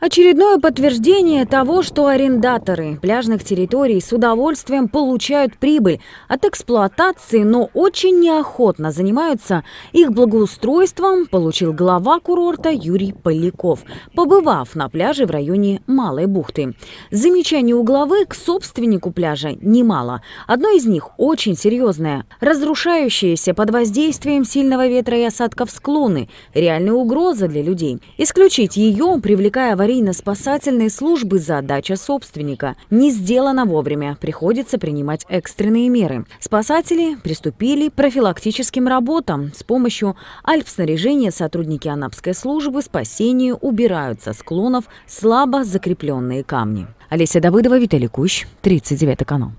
Очередное подтверждение того, что арендаторы пляжных территорий с удовольствием получают прибыль от эксплуатации, но очень неохотно занимаются их благоустройством, получил глава курорта Юрий Поляков, побывав на пляже в районе Малой бухты. Замечаний у главы к собственнику пляжа немало. Одно из них очень серьезное. Разрушающиеся под воздействием сильного ветра и осадков склоны – реальная угроза для людей. Исключить ее, привлекая в аварийно-спасательной службы задача собственника. Не сделано вовремя, приходится принимать экстренные меры. Спасатели приступили к профилактическим работам. С помощью альпснаряжения сотрудники Анапской службы спасения убирают со склонов слабо закрепленные камни. Олеся Давыдова, Виталий Кущ, 39 канал.